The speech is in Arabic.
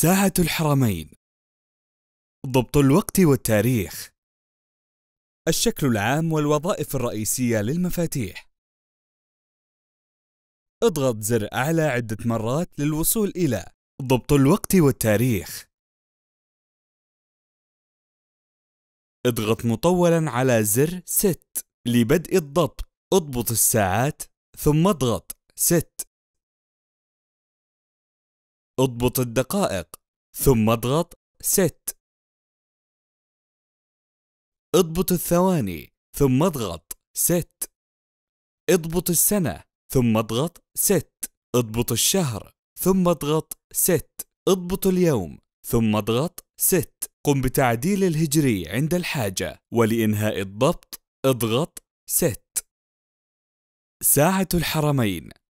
ساعة الحرمين ضبط الوقت والتاريخ الشكل العام والوظائف الرئيسية للمفاتيح اضغط زر أعلى عدة مرات للوصول إلى ضبط الوقت والتاريخ اضغط مطولا على زر ست لبدء الضبط اضبط الساعات ثم اضغط ست اضبط الدقائق ثم اضغط ست اضبط الثواني ثم اضغط ست اضبط السنة ثم اضغط ست اضبط الشهر ثم اضغط ست اضبط اليوم ثم اضغط ست قم بتعديل الهجري عند الحاجة ولإنهاء الضبط اضغط ست ساعة الحرمين